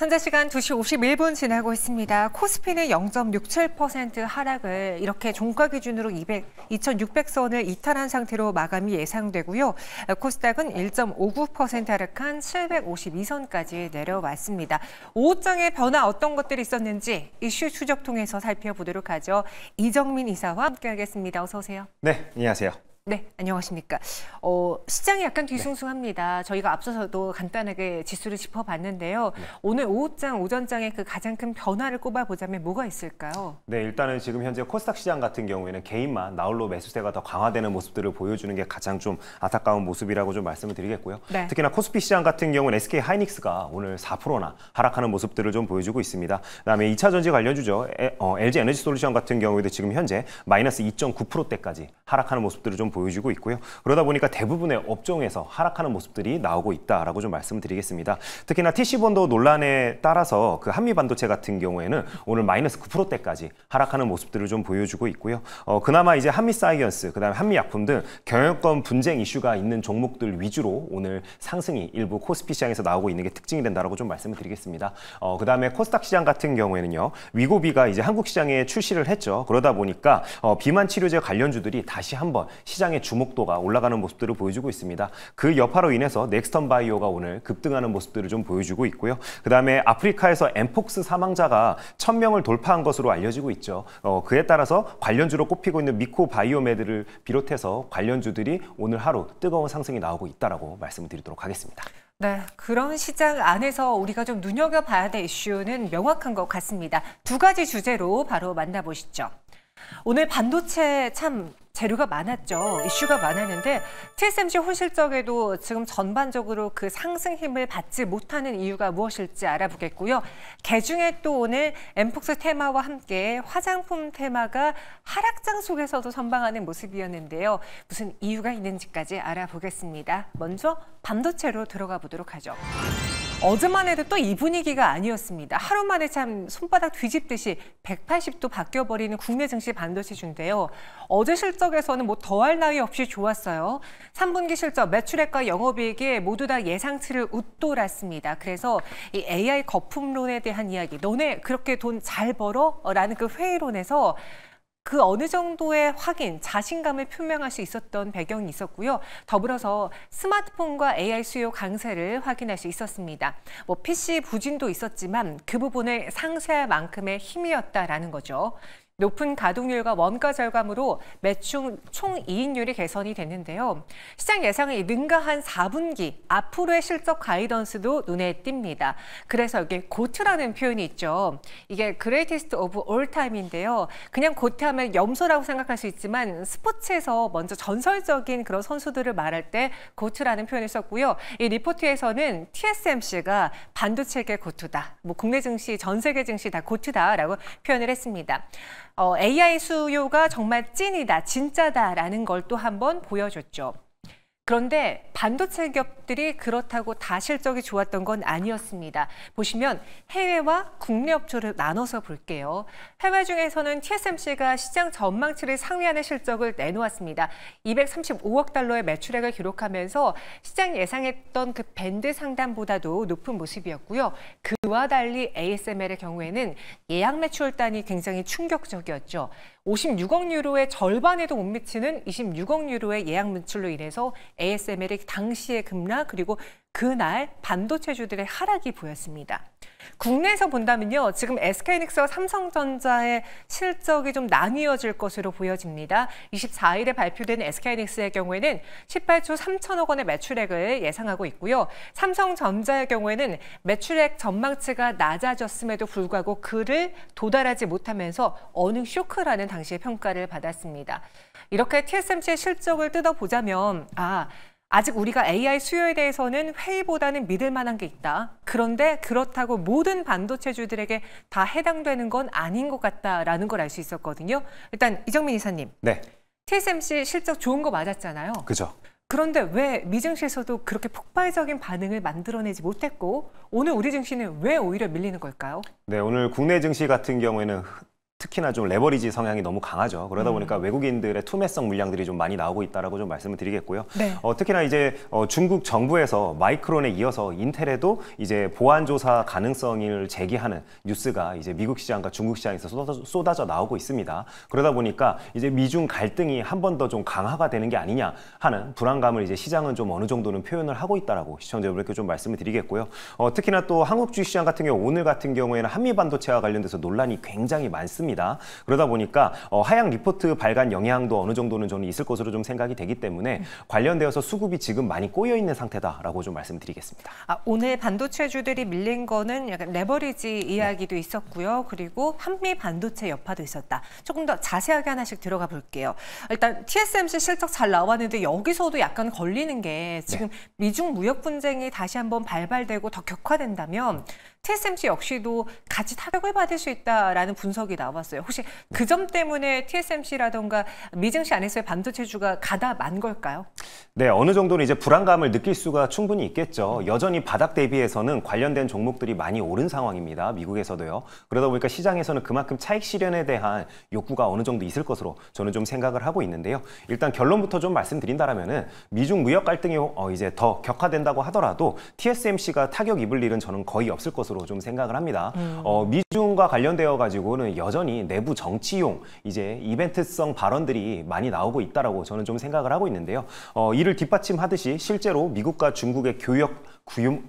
현재 시간 2시 51분 지나고 있습니다. 코스피는 0.67% 하락을 이렇게 종가 기준으로 200, 2,600선을 이탈한 상태로 마감이 예상되고요. 코스닥은 1.59% 하락한 752선까지 내려왔습니다. 오후장의 변화 어떤 것들이 있었는지 이슈 추적 통해서 살펴보도록 하죠. 이정민 이사와 함께하겠습니다. 어서 오세요. 네, 안녕하세요. 네, 안녕하십니까. 어, 시장이 약간 네. 뒤숭숭합니다. 네. 저희가 앞서서도 간단하게 지수를 짚어봤는데요. 네. 오늘 오후장, 오전장의 그 가장 큰 변화를 꼽아보자면 뭐가 있을까요? 네, 일단은 지금 현재 코스닥 시장 같은 경우에는 개인만 나홀로 매수세가 더 강화되는 모습들을 보여주는 게 가장 좀 안타까운 모습이라고 좀 말씀을 드리겠고요. 네. 특히나 코스피 시장 같은 경우는 SK 하이닉스가 오늘 4%나 하락하는 모습들을 좀 보여주고 있습니다. 그다음에 2차전지 관련 주죠. 에, 어, LG 에너지 솔루션 같은 경우에도 지금 현재 마이너스 2.9%대까지 하락하는 모습들을 좀좀 보여주고 있고요. 그러다 보니까 대부분의 업종에서 하락하는 모습들이 나오고 있다라고 좀 말씀드리겠습니다. 특히나 TC본도 논란에 따라서 그 한미 반도체 같은 경우에는 오늘 마이너스 9%대까지 하락하는 모습들을 좀 보여주고 있고요. 어, 그나마 이제 한미 사이언스, 그다음에 한미 약품 등 경영권 분쟁 이슈가 있는 종목들 위주로 오늘 상승이 일부 코스피 시장에서 나오고 있는 게 특징이 된다라고 좀 말씀을 드리겠습니다. 어, 그다음에 코스닥 시장 같은 경우에는요. 위고비가 이제 한국 시장에 출시를 했죠. 그러다 보니까 어, 비만 치료제 관련주들이 다시 한번 시장 시장의 주목도가 올라가는 모습들을 보여주고 있습니다. 그 여파로 인해서 넥스턴 바이오가 오늘 급등하는 모습들을 좀 보여주고 있고요. 그다음에 아프리카에서 엠폭스 사망자가 1000명을 돌파한 것으로 알려지고 있죠. 어, 그에 따라서 관련주로 꼽히고 있는 미코바이오메드를 비롯해서 관련주들이 오늘 하루 뜨거운 상승이 나오고 있다라고 말씀을 드리도록 하겠습니다. 네, 그런 시장 안에서 우리가 좀 눈여겨봐야 될 이슈는 명확한 것 같습니다. 두 가지 주제로 바로 만나보시죠. 오늘 반도체 참 재료가 많았죠. 이슈가 많았는데 TSMC 호실적에도 지금 전반적으로 그 상승 힘을 받지 못하는 이유가 무엇일지 알아보겠고요. 개중에 또 오늘 엠폭스 테마와 함께 화장품 테마가 하락장 속에서도 선방하는 모습이었는데요. 무슨 이유가 있는지까지 알아보겠습니다. 먼저 반도체로 들어가 보도록 하죠. 어제만 해도 또 이 분위기가 아니었습니다. 하루 만에 참 손바닥 뒤집듯이 180도 바뀌어버리는 국내 증시 반도체주인데요. 어제 실적에서는 뭐 더할 나위 없이 좋았어요. 3분기 실적 매출액과 영업이익이 모두 다 예상치를 웃돌았습니다. 그래서 이 AI 거품론에 대한 이야기, 너네 그렇게 돈 잘 벌어? 라는 그 회의론에서 그 어느 정도의 확인, 자신감을 표명할 수 있었던 배경이 있었고요. 더불어서 스마트폰과 AI 수요 강세를 확인할 수 있었습니다. 뭐 PC 부진도 있었지만 그 부분을 상쇄할 만큼의 힘이었다라는 거죠. 높은 가동률과 원가 절감으로 매출 총 이익률이 개선이 됐는데요. 시장 예상이 능가한 4분기 앞으로의 실적 가이던스도 눈에 띕니다. 그래서 이게 고트라는 표현이 있죠. 이게 greatest of all time인데요. 그냥 고트하면 염소라고 생각할 수 있지만 스포츠에서 먼저 전설적인 그런 선수들을 말할 때 고트라는 표현을 썼고요. 이 리포트에서는 TSMC가 반도체계 고트다. 뭐 국내 증시, 전 세계 증시 다 고트다라고 표현을 했습니다. 어, AI 수요가 정말 찐이다, 진짜다라는 걸 또 한번 보여줬죠. 그런데 반도체 기업들이 그렇다고 다 실적이 좋았던 건 아니었습니다. 보시면 해외와 국내 업체를 나눠서 볼게요. 해외 중에서는 TSMC가 시장 전망치를 상회하는 실적을 내놓았습니다. 235억 달러의 매출액을 기록하면서 시장 예상했던 그 밴드 상단보다도 높은 모습이었고요. 그와 달리 ASML의 경우에는 예약 매출 단이 굉장히 충격적이었죠. 56억 유로의 절반에도 못 미치는 26억 유로의 예약 매출로 인해서 ASML의 당시의 급락 그리고 그날 반도체주들의 하락이 보였습니다. 국내에서 본다면요. 지금 SK닉스와 삼성전자의 실적이 좀 나뉘어질 것으로 보여집니다. 24일에 발표된 SK닉스의 경우에는 18조 3천억 원의 매출액을 예상하고 있고요. 삼성전자의 경우에는 매출액 전망치가 낮아졌음에도 불구하고 그를 도달하지 못하면서 어닝 쇼크라는 당시의 평가를 받았습니다. 이렇게 TSMC의 실적을 뜯어보자면 아 아직 우리가 AI 수요에 대해서는 회의보다는 믿을 만한 게 있다. 그런데 그렇다고 모든 반도체주들에게 다 해당되는 건 아닌 것 같다라는 걸 알 수 있었거든요. 일단 이정민 이사님. 네. TSMC 실적 좋은 거 맞았잖아요. 그죠. 그런데 왜 미증시에서도 그렇게 폭발적인 반응을 만들어내지 못했고 오늘 우리 증시는 왜 오히려 밀리는 걸까요? 네, 오늘 국내 증시 같은 경우에는 특히나 좀 레버리지 성향이 너무 강하죠. 그러다 음. 보니까 외국인들의 투매성 물량들이 좀 많이 나오고 있다라고 좀 말씀을 드리겠고요. 네. 어, 특히나 이제 어, 중국 정부에서 마이크론에 이어서 인텔에도 이제 보안 조사 가능성을 제기하는 뉴스가 이제 미국 시장과 중국 시장에서 쏟아져, 쏟아져 나오고 있습니다. 그러다 보니까 이제 미중 갈등이 한 번 더 좀 강화가 되는 게 아니냐 하는 불안감을 이제 시장은 좀 어느 정도는 표현을 하고 있다라고 시청자 여러분께 좀 말씀을 드리겠고요. 어, 특히나 또 한국 주시장 같은 경우 오늘 같은 경우에는 한미 반도체와 관련돼서 논란이 굉장히 많습니다. 했습니다. 그러다 보니까 어, 하향 리포트 발간 영향도 어느 정도는 저는 있을 것으로 좀 생각이 되기 때문에 관련되어서 수급이 지금 많이 꼬여 있는 상태다라고 좀 말씀드리겠습니다. 아, 오늘 반도체주들이 밀린 거는 약간 레버리지 이야기도 네. 있었고요. 그리고 한미 반도체 여파도 있었다. 조금 더 자세하게 하나씩 들어가 볼게요. 일단 TSMC 실적 잘 나왔는데 여기서도 약간 걸리는 게 지금 네. 미중 무역 분쟁이 다시 한번 발발되고 더 격화된다면 TSMC 역시도 같이 타격을 받을 수 있다라는 분석이 나왔어요. 혹시 그 점 때문에 TSMC라던가 미증시 안에서의 반도체주가 가다만 걸까요? 네, 어느 정도는 이제 불안감을 느낄 수가 충분히 있겠죠. 여전히 바닥 대비해서는 관련된 종목들이 많이 오른 상황입니다. 미국에서도요. 그러다 보니까 시장에서는 그만큼 차익 실현에 대한 욕구가 어느 정도 있을 것으로 저는 좀 생각을 하고 있는데요. 일단 결론부터 좀 말씀드린다면은 미중 무역 갈등이 어, 이제 더 격화된다고 하더라도 TSMC가 타격 입을 일은 저는 거의 없을 것으로 것으로 좀 생각을 합니다. 음. 어, 미중과 관련되어 가지고는 여전히 내부 정치용 이제 이벤트성 발언들이 많이 나오고 있다라고 저는 좀 생각을 하고 있는데요. 어, 이를 뒷받침하듯이 실제로 미국과 중국의 교역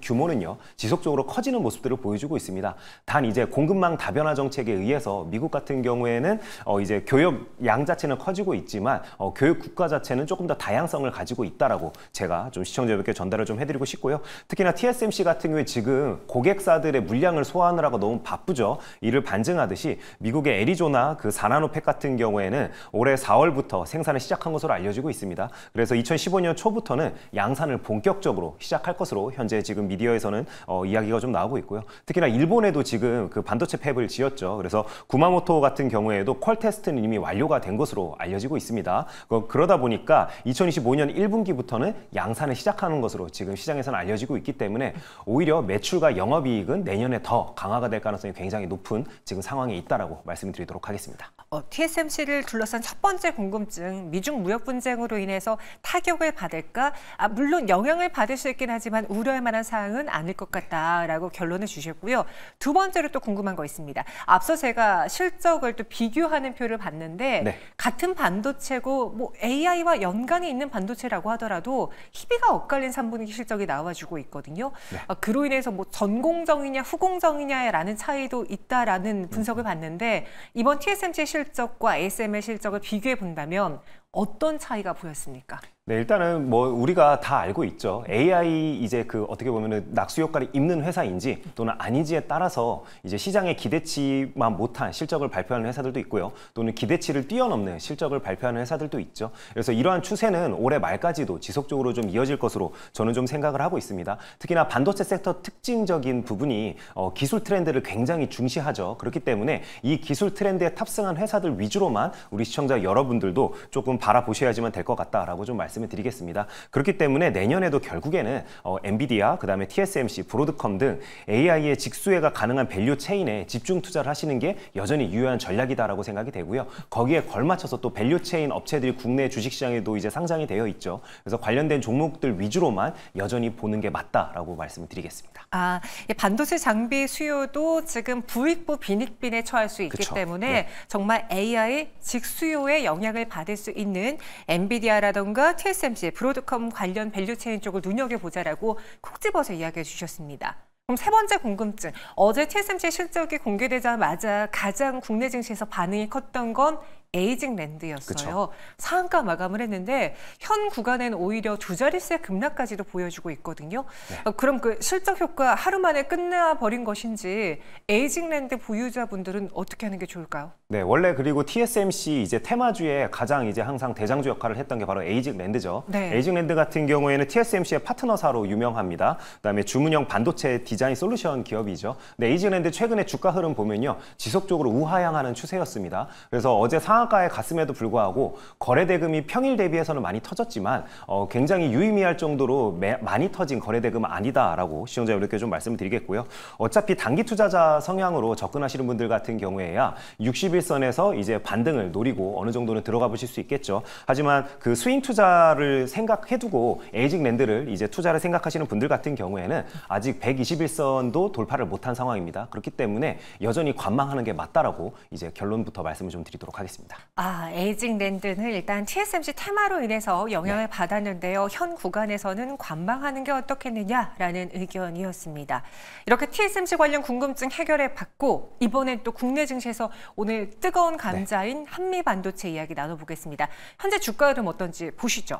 규모는요 지속적으로 커지는 모습들을 보여주고 있습니다. 단 이제 공급망 다변화 정책에 의해서 미국 같은 경우에는 어 이제 교육 양 자체는 커지고 있지만 어 교육 국가 자체는 조금 더 다양성을 가지고 있다라고 제가 좀 시청자 분께 전달을 좀 해드리고 싶고요. 특히나 TSMC 같은 경우에 지금 고객사들의 물량을 소화하느라고 너무 바쁘죠. 이를 반증하듯이 미국의 애리조나 그 사나노팩 같은 경우에는 올해 4월부터 생산을 시작한 것으로 알려지고 있습니다. 그래서 2015년 초부터는 양산을 본격적으로 시작할 것으로 현. 현재 지금 미디어에서는 어, 이야기가 좀 나오고 있고요. 특히나 일본에도 지금 그 반도체 팹을 지었죠. 그래서 구마모토 같은 경우에도 퀄 테스트는 이미 완료가 된 것으로 알려지고 있습니다. 그, 그러다 그 보니까 2025년 1분기부터는 양산을 시작하는 것으로 지금 시장에서는 알려지고 있기 때문에 오히려 매출과 영업이익은 내년에 더 강화가 될 가능성이 굉장히 높은 지금 상황에 있다라고 말씀드리도록 하겠습니다. 어, TSMC를 둘러싼 첫 번째 궁금증, 미중 무역 분쟁으로 인해서 타격을 받을까? 아, 물론 영향을 받을 수 있긴 하지만 우려 우려할 만한 사항은 아닐 것 같다라고 결론을 주셨고요. 두 번째로 또 궁금한 거 있습니다. 앞서 제가 실적을 또 비교하는 표를 봤는데 네. 같은 반도체고 뭐 AI와 연관이 있는 반도체라고 하더라도 희비가 엇갈린 3분기 실적이 나와주고 있거든요. 네. 어, 그로 인해서 뭐 전공정이냐 후공정이냐라는 차이도 있다라는 분석을 봤는데 이번 TSMC 실적과 ASML 실적을 비교해 본다면 어떤 차이가 보였습니까? 네, 일단은 뭐 우리가 다 알고 있죠. AI 이제 그 어떻게 보면은 낙수 효과를 입는 회사인지 또는 아니지에 따라서 이제 시장의 기대치만 못한 실적을 발표하는 회사들도 있고요. 또는 기대치를 뛰어넘는 실적을 발표하는 회사들도 있죠. 그래서 이러한 추세는 올해 말까지도 지속적으로 좀 이어질 것으로 저는 좀 생각을 하고 있습니다. 특히나 반도체 섹터 특징적인 부분이 어, 기술 트렌드를 굉장히 중시하죠. 그렇기 때문에 이 기술 트렌드에 탑승한 회사들 위주로만 우리 시청자 여러분들도 조금 바라보셔야지만 될 것 같다라고 좀 말씀. 말씀을 드리겠습니다. 그렇기 때문에 내년에도 결국에는 어, 엔비디아, 그다음에 TSMC, 브로드컴 등 AI의 직수혜가 가능한 밸류 체인에 집중 투자를 하시는 게 여전히 유효한 전략이다라고 생각이 되고요. 거기에 걸맞춰서 또 밸류 체인 업체들이 국내 주식시장에도 이제 상장이 되어 있죠. 그래서 관련된 종목들 위주로만 여전히 보는 게 맞다라고 말씀을 드리겠습니다. 아, 예, 반도체 장비 수요도 지금 부익부 빈익빈에 처할 수 있기 그쵸. 때문에 네. 정말 AI 직수요의 영향을 받을 수 있는 엔비디아라던가 TSMC, 브로드컴 관련 밸류체인 쪽을 눈여겨보자라고 콕 집어서 이야기해 주셨습니다. 그럼 세 번째 궁금증. 어제 TSMC 실적이 공개되자마자 가장 국내 증시에서 반응이 컸던 건 에이징랜드였어요. 그쵸. 상한가 마감을 했는데 현 구간엔 오히려 두 자릿수의 급락까지도 보여주고 있거든요. 네. 어, 그럼 그 실적 효과 하루 만에 끝나버린 것인지 에이징랜드 보유자분들은 어떻게 하는 게 좋을까요? 네, 원래 그리고 TSMC 이제 테마주에 가장 이제 항상 대장주 역할을 했던 게 바로 에이징랜드죠. 네. 에이징랜드 같은 경우에는 TSMC의 파트너사로 유명합니다. 그다음에 주문형 반도체 디자인 솔루션 기업이죠. 네, 에이징랜드 최근에 주가 흐름 보면요. 지속적으로 우하향하는 추세였습니다. 그래서 어제 상한 상하가에 갔음에도 불구하고 거래 대금이 평일 대비해서는 많이 터졌지만 어, 굉장히 유의미할 정도로 매, 많이 터진 거래 대금 아니다라고 시청자 여러분께 좀 말씀을 드리겠고요. 어차피 단기 투자자 성향으로 접근하시는 분들 같은 경우에야 60일선에서 이제 반등을 노리고 어느 정도는 들어가 보실 수 있겠죠. 하지만 그 스윙 투자를 생각해두고 에이징 랜드를 이제 투자를 생각하시는 분들 같은 경우에는 아직 121선도 돌파를 못한 상황입니다. 그렇기 때문에 여전히 관망하는 게 맞다라고 이제 결론부터 말씀을 좀 드리도록 하겠습니다. 있습니다. 아, 에이징 랜드는 일단 TSMC 테마로 인해서 영향을 네. 받았는데요. 현 구간에서는 관망하는 게 어떻겠느냐라는 의견이었습니다. 이렇게 TSMC 관련 궁금증 해결해 봤고 이번엔 또 국내 증시에서 오늘 뜨거운 네. 감자인 네. 한미 반도체 이야기 나눠보겠습니다. 현재 주가 흐름 어떤지 보시죠.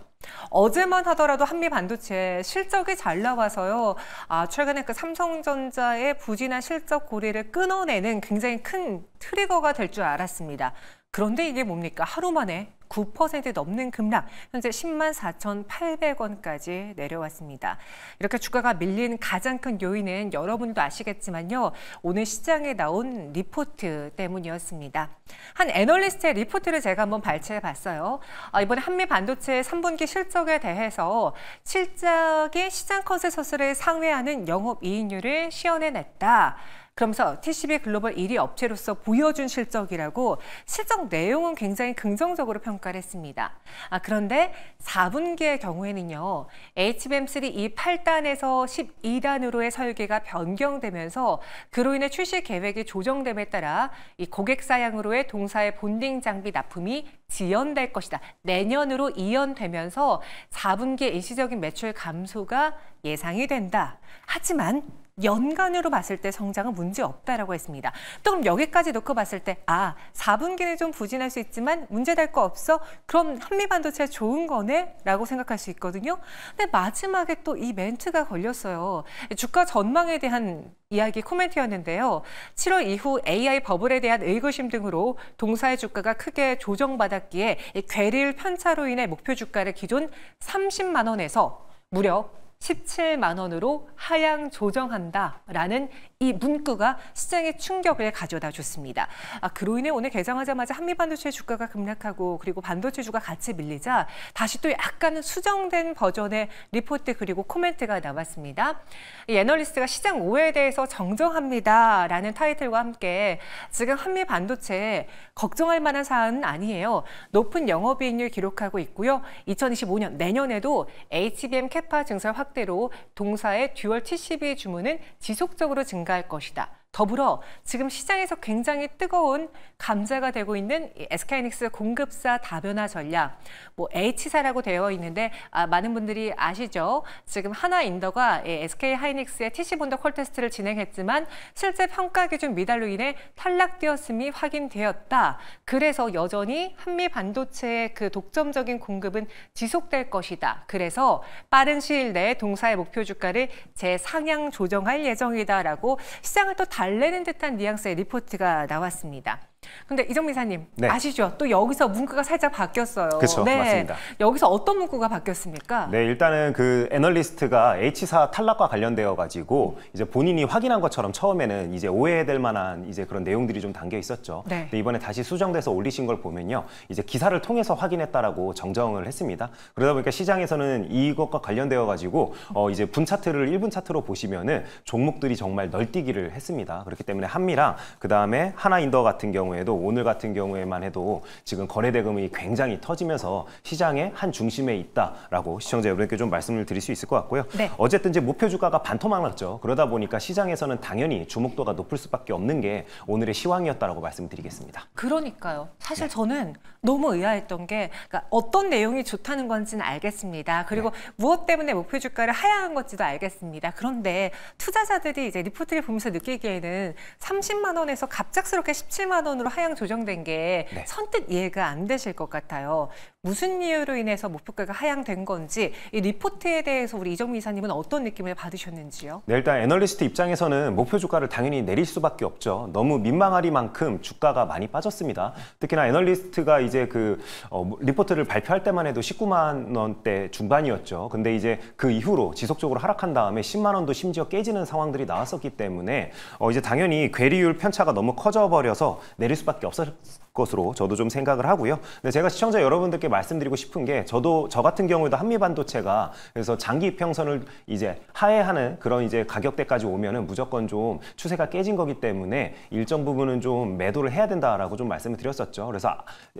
어제만 하더라도 한미 반도체 실적이 잘 나와서요. 아, 최근에 그 삼성전자의 부진한 실적 고리를 끊어내는 굉장히 큰 트리거가 될 줄 알았습니다. 그런데 이게 뭡니까? 하루 만에 9% 넘는 급락, 현재 10만 4,800원까지 내려왔습니다. 이렇게 주가가 밀린 가장 큰 요인은 여러분도 아시겠지만요. 오늘 시장에 나온 리포트 때문이었습니다. 한 애널리스트의 리포트를 제가 한번 발췌해 봤어요. 아, 이번에 한미 반도체 3분기 실적에 대해서 실적의 시장 컨센서스를 상회하는 영업 이익률을 시연해 냈다. 그러면서 TCB 글로벌 1위 업체로서 보여준 실적이라고 실적 내용은 굉장히 긍정적으로 평가를 했습니다. 아, 그런데 4분기의 경우에는요. HBM3 이 8단에서 12단으로의 설계가 변경되면서 그로 인해 출시 계획이 조정됨에 따라 이 고객 사양으로의 동사의 본딩 장비 납품이 지연될 것이다. 내년으로 이연되면서 4분기 의 일시적인 매출 감소가 예상이 된다. 하지만 연간으로 봤을 때 성장은 문제 없다라고 했습니다. 또 그럼 여기까지 놓고 봤을 때 아, 4분기는 좀 부진할 수 있지만 문제 될 거 없어. 그럼 한미반도체 좋은 거네라고 생각할 수 있거든요. 근데 마지막에 또 이 멘트가 걸렸어요. 주가 전망에 대한 이야기 코멘트였는데요. 7월 이후 AI 버블에 대한 의구심 등으로 동사의 주가가 크게 조정받았기에 괴릴 편차로 인해 목표 주가를 기존 30만 원에서 무려 17만 원으로 하향 조정한다라는 이 문구가 시장에 충격을 가져다 줬습니다. 아, 그로 인해 오늘 개장하자마자 한미 반도체 주가가 급락하고 그리고 반도체주가 같이 밀리자 다시 또 약간은 수정된 버전의 리포트 그리고 코멘트가 나왔습니다. 이 애널리스트가 시장 오해에 대해서 정정합니다라는 타이틀과 함께 지금 한미 반도체 걱정할 만한 사안은 아니에요. 높은 영업이익률 기록하고 있고요. 2025년 내년에도 HBM 캐파 증설 확 확대로 동사의 듀얼 TCB 주문은 지속적으로 증가할 것이다. 더불어 지금 시장에서 굉장히 뜨거운 감자가 되고 있는 SK하이닉스 공급사 다변화 전략, 뭐 H사라고 되어 있는데 아, 많은 분들이 아시죠? 지금 하나인더가 SK하이닉스의 TC본더 콜테스트를 진행했지만 실제 평가 기준 미달로 인해 탈락되었음이 확인되었다. 그래서 여전히 한미 반도체의 그 독점적인 공급은 지속될 것이다. 그래서 빠른 시일 내에 동사의 목표 주가를 재상향 조정할 예정이다라고 시장을 또 다. 달래는 듯한 뉘앙스의 리포트가 나왔습니다. 근데 이정민사님 네. 아시죠? 또 여기서 문구가 살짝 바뀌었어요. 그렇죠, 네. 맞습니다. 여기서 어떤 문구가 바뀌었습니까? 네, 일단은 그 애널리스트가 H사 탈락과 관련되어 가지고 이제 본인이 확인한 것처럼 처음에는 이제 오해될 만한 이제 그런 내용들이 좀 담겨 있었죠. 네. 근데 이번에 다시 수정돼서 올리신 걸 보면요, 이제 기사를 통해서 확인했다라고 정정을 했습니다. 그러다 보니까 시장에서는 이것과 관련되어 가지고 어 이제 분 차트를 1분 차트로 보시면은 종목들이 정말 널뛰기를 했습니다. 그렇기 때문에 한미랑 그 다음에 하나인더 같은 경우 경우에도 오늘 같은 경우에만 해도 지금 거래 대금이 굉장히 터지면서 시장의 한 중심에 있다라고 시청자 여러분께 좀 말씀을 드릴 수 있을 것 같고요. 네. 어쨌든 이제 목표 주가가 반토막 났죠. 그러다 보니까 시장에서는 당연히 주목도가 높을 수밖에 없는 게 오늘의 시황이었다라고 말씀드리겠습니다. 그러니까요. 사실 네. 저는 너무 의아했던 게 그러니까 어떤 내용이 좋다는 건지는 알겠습니다. 그리고 네. 무엇 때문에 목표 주가를 하향한 건지도 알겠습니다. 그런데 투자자들이 이제 리포트를 보면서 느끼기에는 30만 원에서 갑작스럽게 17만 원 하향으로 하향 조정된 게 네. 선뜻 이해가 안 되실 것 같아요. 무슨 이유로 인해서 목표가가 하향된 건지 이 리포트에 대해서 우리 이정미 이사님은 어떤 느낌을 받으셨는지요? 네, 일단 애널리스트 입장에서는 목표 주가를 당연히 내릴 수밖에 없죠. 너무 민망하리만큼 주가가 많이 빠졌습니다. 특히나 애널리스트가 이제 그 어, 리포트를 발표할 때만 해도 19만 원대 중반이었죠. 근데 이제 그 이후로 지속적으로 하락한 다음에 10만 원도 심지어 깨지는 상황들이 나왔었기 때문에 어, 이제 당연히 괴리율 편차가 너무 커져 버려서 내릴 수밖에 없었 것으로 저도 좀 생각을 하고요. 근데 제가 시청자 여러분들께 말씀드리고 싶은 게 저도 저 같은 경우에도 한미반도체가 그래서 장기 평선을 이제 하회하는 그런 이제 가격대까지 오면은 무조건 좀 추세가 깨진 거기 때문에 일정 부분은 좀 매도를 해야 된다라고 좀 말씀을 드렸었죠. 그래서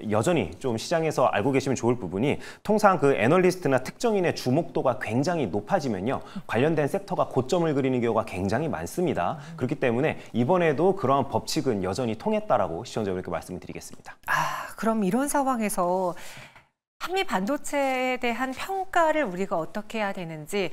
여전히 좀 시장에서 알고 계시면 좋을 부분이 통상 그 애널리스트나 특정인의 주목도가 굉장히 높아지면요. 관련된 섹터가 고점을 그리는 경우가 굉장히 많습니다. 그렇기 때문에 이번에도 그러한 법칙은 여전히 통했다라고 시청자 여러분께 말씀을 드리겠습니다. 있겠습니다. 아, 그럼 이런 상황에서 한미 반도체에 대한 평가를 우리가 어떻게 해야 되는지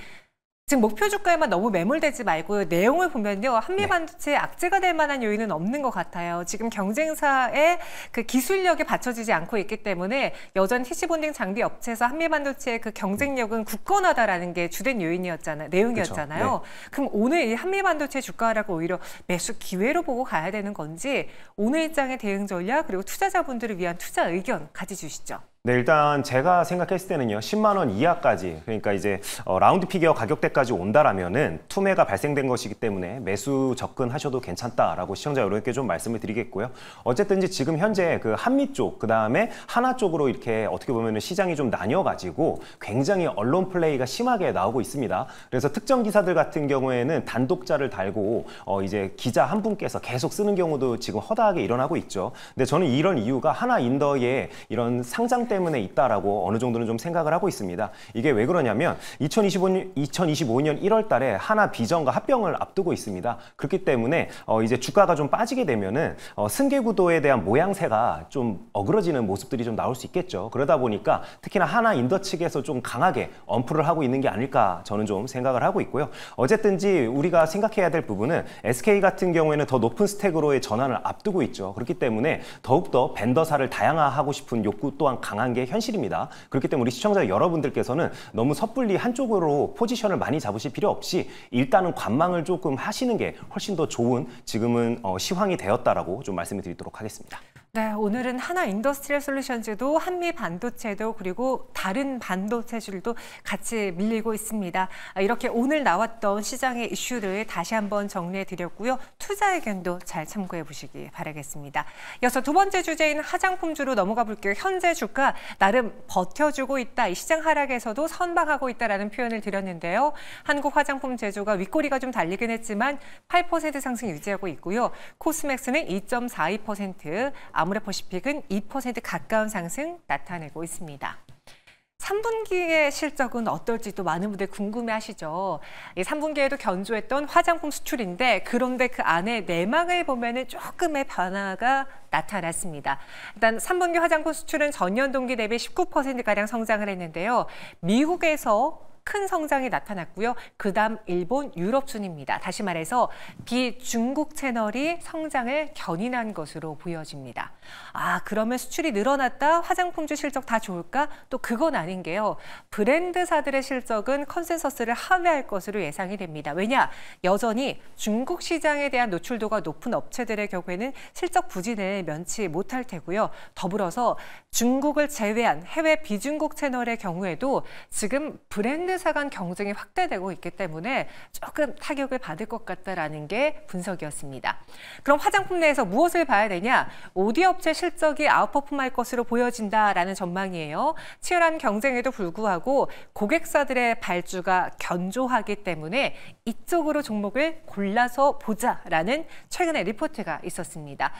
지금 목표 주가에만 너무 매몰되지 말고 내용을 보면요. 한미 반도체에 네. 악재가 될 만한 요인은 없는 것 같아요. 지금 경쟁사의 그 기술력이 받쳐지지 않고 있기 때문에 여전 히시본딩 티 장비 업체에서 한미 반도체의 그 경쟁력은 굳건하다라는 게 주된 요인이었잖아요. 내용이었잖아요. 그렇죠. 네. 그럼 오늘 이 한미 반도체 주가라고 오히려 매수 기회로 보고 가야 되는 건지 오늘 장의 대응 전략 그리고 투자자분들을 위한 투자 의견 가지 주시죠. 네, 일단 제가 생각했을 때는요. 10만 원 이하까지 그러니까 이제 어, 라운드 피겨 가격대까지 온다라면은 투매가 발생된 것이기 때문에 매수 접근하셔도 괜찮다라고 시청자 여러분께 좀 말씀을 드리겠고요. 어쨌든지 지금 현재 그 한미 쪽 그다음에 하나 쪽으로 이렇게 어떻게 보면은 시장이 좀 나뉘어 가지고 굉장히 언론 플레이가 심하게 나오고 있습니다. 그래서 특정 기사들 같은 경우에는 단독자를 달고 어, 이제 기자 한 분께서 계속 쓰는 경우도 지금 허다하게 일어나고 있죠. 근데 저는 이런 이유가 하나 인더의 이런 상장 때 때문에 있다라고 어느 정도는 좀 생각을 하고 있습니다. 이게 왜 그러냐면 2025년, 2025년 1월 달에 하나 비전과 합병을 앞두고 있습니다. 그렇기 때문에 어, 이제 주가가 좀 빠지게 되면은 어, 승계 구도에 대한 모양새가 좀 어그러지는 모습들이 좀 나올 수 있겠죠. 그러다 보니까 특히나 하나 인더 측에서 좀 강하게 언프를 하고 있는 게 아닐까 저는 좀 생각을 하고 있고요. 어쨌든지 우리가 생각해야 될 부분은 SK 같은 경우에는 더 높은 스택으로의 전환을 앞두고 있죠. 그렇기 때문에 더욱더 벤더사를 다양화하고 싶은 욕구 또한 강 강한 게 현실입니다. 그렇기 때문에 우리 시청자 여러분들께서는 너무 섣불리 한쪽으로 포지션을 많이 잡으실 필요 없이 일단은 관망을 조금 하시는 게 훨씬 더 좋은 지금은 어, 시황이 되었다라고 좀 말씀을 드리도록 하겠습니다. 네, 오늘은 하나 인더스트리얼 솔루션즈도 한미 반도체도 그리고 다른 반도체들도 같이 밀리고 있습니다. 아, 이렇게 오늘 나왔던 시장의 이슈를 다시 한번 정리해 드렸고요. 투자 의견도 잘 참고해 보시기 바라겠습니다. 이어서 두 번째 주제인 화장품주로 넘어가 볼게요. 현재 주가 나름 버텨주고 있다. 이 시장 하락에서도 선방하고 있다라는 표현을 드렸는데요. 한국 화장품 제조가 윗꼬리가 좀 달리긴 했지만 8% 상승 유지하고 있고요. 코스맥스는 2.42%, 암 아모레 퍼시픽은 2% 가까운 상승 나타내고 있습니다. 3분기의 실적은 어떨지 도 많은 분들 궁금해하시죠. 3분기에도 견조했던 화장품 수출인데 그런데 그 안에 내막을 보면 조금의 변화가 나타났습니다. 일단 3분기 화장품 수출은 전년 동기 대비 19%가량 성장을 했는데요. 미국에서 큰 성장이 나타났고요. 그다음 일본, 유럽 순입니다. 다시 말해서 비중국 채널이 성장을 견인한 것으로 보여집니다. 아, 그러면 수출이 늘어났다, 화장품주 실적 다 좋을까? 또 그건 아닌 게요. 브랜드사들의 실적은 컨센서스를 하회할 것으로 예상이 됩니다. 왜냐? 여전히 중국 시장에 대한 노출도가 높은 업체들의 경우에는 실적 부진을 면치 못할 테고요. 더불어서 중국을 제외한 해외 비중국 채널의 경우에도 지금 브랜드 회사 간 경쟁이 확대되고 있기 때문에 조금 타격을 받을 것 같다라는 게 분석이었습니다. 그럼 화장품 내에서 무엇을 봐야 되냐? 오디 업체 실적이 아웃퍼폼할 것으로 보여진다라는 전망이에요. 치열한 경쟁에도 불구하고 고객사들의 발주가 견조하기 때문에 이쪽으로 종목을 골라서 보자라는 최근의 리포트가 있었습니다.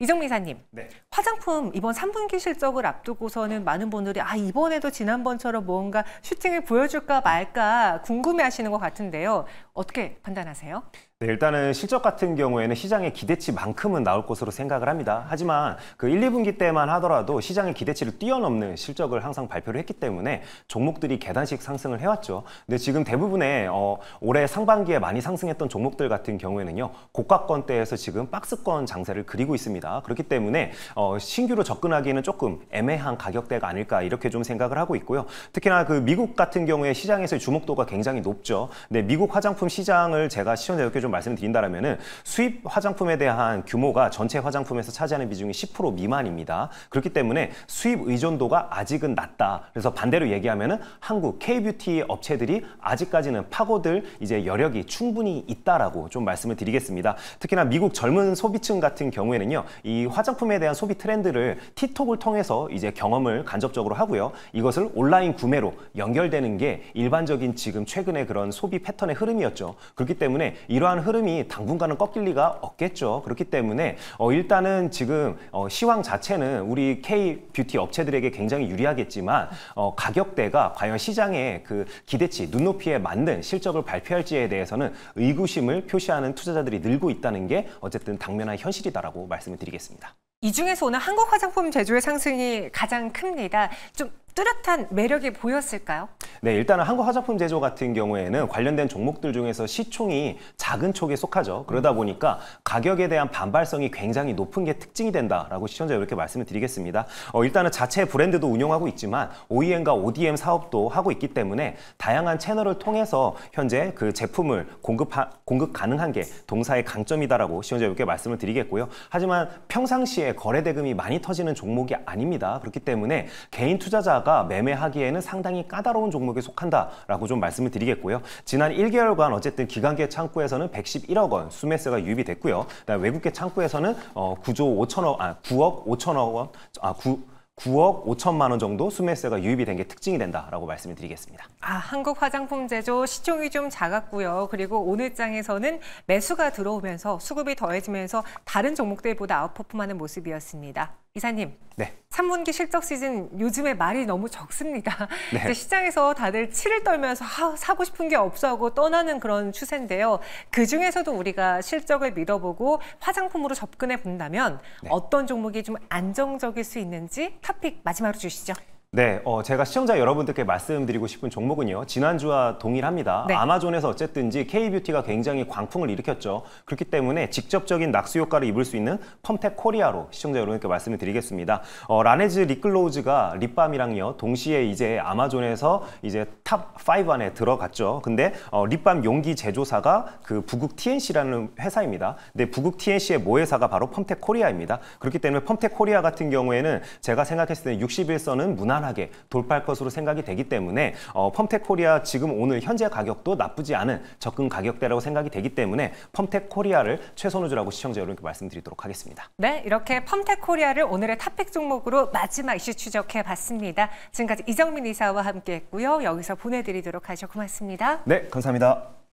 이정미 사님 네. 화장품 이번 3분기 실적을 앞두고서는 많은 분들이 아 이번에도 지난번처럼 뭔가 슈팅을 보여줄까 말까 궁금해하시는 것 같은데요. 어떻게 판단하세요? 네, 일단은 실적 같은 경우에는 시장의 기대치만큼은 나올 것으로 생각을 합니다. 하지만 그 1, 2분기 때만 하더라도 시장의 기대치를 뛰어넘는 실적을 항상 발표를 했기 때문에 종목들이 계단식 상승을 해왔죠. 근데 지금 대부분의 어, 올해 상반기에 많이 상승했던 종목들 같은 경우에는요. 고가권대에서 지금 박스권 장세를 그리고 있습니다. 그렇기 때문에 어, 신규로 접근하기에는 조금 애매한 가격대가 아닐까 이렇게 좀 생각을 하고 있고요. 특히나 그 미국 같은 경우에 시장에서의 주목도가 굉장히 높죠. 근데 미국 화장품 시장을 제가 시연해 이렇게 좀좀 말씀드린다면은 수입 화장품에 대한 규모가 전체 화장품에서 차지하는 비중이 10% 미만입니다. 그렇기 때문에 수입 의존도가 아직은 낮다. 그래서 반대로 얘기하면은 한국 K-뷰티 업체들이 아직까지는 파고들 이제 여력이 충분히 있다라고 좀 말씀을 드리겠습니다. 특히나 미국 젊은 소비층 같은 경우에는요. 이 화장품에 대한 소비 트렌드를 틱톡을 통해서 이제 경험을 간접적으로 하고요. 이것을 온라인 구매로 연결되는 게 일반적인 지금 최근의 그런 소비 패턴의 흐름이었죠. 그렇기 때문에 이러한 이러한 흐름이 당분간은 꺾일 리가 없겠죠. 그렇기 때문에 어, 일단은 지금 어, 시황 자체는 우리 K 뷰티 업체들에게 굉장히 유리하겠지만 어, 가격대가 과연 시장의 그 기대치 눈높이에 맞는 실적을 발표할지에 대해서는 의구심을 표시하는 투자자들이 늘고 있다는 게 어쨌든 당면한 현실이다라고 말씀을 드리겠습니다. 이 중에서 오늘 한국 화장품 제조의 상승이 가장 큽니다. 좀 뚜렷한 매력이 보였을까요? 네, 일단은 한국 화장품 제조 같은 경우에는 관련된 종목들 중에서 시총이 작은 촉에 속하죠. 그러다 보니까 가격에 대한 반발성이 굉장히 높은 게 특징이 된다라고 시청자 이렇게 말씀을 드리겠습니다. 어, 일단은 자체 브랜드도 운영하고 있지만 OEM과 ODM 사업도 하고 있기 때문에 다양한 채널을 통해서 현재 그 제품을 공급 공급 가능한 게 동사의 강점이다라고 시청자 이렇게 말씀을 드리겠고요. 하지만 평상시에 거래 대금이 많이 터지는 종목이 아닙니다. 그렇기 때문에 개인 투자자가 매매하기에는 상당히 까다로운 종목 종목에 속한다라고 좀 말씀을 드리겠고요. 지난 1개월간 어쨌든 기관계 창구에서는 111억 원수매세가 유입됐고요. 이 그다음 외국계 창구에서는 어, 9조 5천억 아 9억 5천억 원아 9. 9억 5천만 원 정도 수매세가 유입이 된 게 특징이 된다라고 말씀을 드리겠습니다. 아, 한국 화장품 제조 시총이 좀 작았고요. 그리고 오늘장에서는 매수가 들어오면서 수급이 더해지면서 다른 종목들보다 아웃퍼폼하는 모습이었습니다. 이사님. 네. 3분기 실적 시즌 요즘에 말이 너무 적습니다. 네. 이제 시장에서 다들 치를 떨면서 아, 사고 싶은 게 없어 하고 떠나는 그런 추세인데요. 그중에서도 우리가 실적을 믿어보고 화장품으로 접근해 본다면 네. 어떤 종목이 좀 안정적일 수 있는지 탑픽 마지막으로 주시죠. 네, 어, 제가 시청자 여러분들께 말씀드리고 싶은 종목은요. 지난주와 동일합니다. 네. 아마존에서 어쨌든지 K뷰티가 굉장히 광풍을 일으켰죠. 그렇기 때문에 직접적인 낙수 효과를 입을 수 있는 펌텍 코리아로 시청자 여러분께 말씀을 드리겠습니다. 어, 라네즈 리클로즈가 립밤이랑요. 동시에 이제 아마존에서 이제 탑5 안에 들어갔죠. 근데 어, 립밤 용기 제조사가 그 북극 TNC라는 회사입니다. 근데 북극 TNC의 모회사가 바로 펌텍 코리아입니다. 그렇기 때문에 펌텍 코리아 같은 경우에는 제가 생각했을 때 61선은 문화 무난하게 돌파할 것으로 생각이 되기 때문에 어, 펌텍코리아 지금 오늘 현재 가격도 나쁘지 않은 접근 가격대라고 생각이 되기 때문에 펌텍코리아를 최선우주라고 시청자 여러분께 말씀드리도록 하겠습니다. 네, 이렇게 펌텍코리아를 오늘의 탑픽 종목으로 마지막 이슈 추적해봤습니다. 지금까지 이정민 이사와 함께했고요. 여기서 보내드리도록 하죠. 고맙습니다. 네, 감사합니다.